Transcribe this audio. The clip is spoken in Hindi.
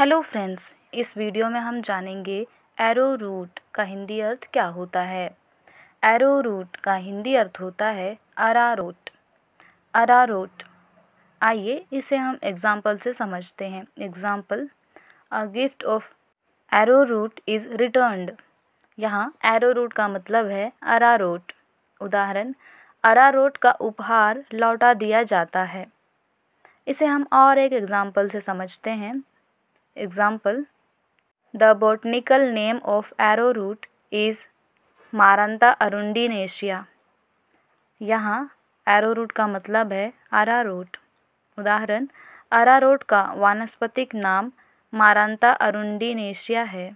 हेलो फ्रेंड्स इस वीडियो में हम जानेंगे एरो रूट का हिंदी अर्थ क्या होता है एरो रूट का हिंदी अर्थ होता है अरारोट अरारोट आइए इसे हम एग्जाम्पल से समझते हैं example a gift of arrowroot is returned यहाँ एरो रूट का मतलब है अरारोट उदाहरण अरारोट का उपहार लौटा दिया जाता है इसे हम और एक एग्जाम्पल से समझते हैं Example The botanical name of arrowroot is Maranta arundinacea यहाँ एरोरूट का मतलब है अरारोट उदाहरण अरारोट का वानस्पतिक नाम मारंता अरुंडीनेशिया है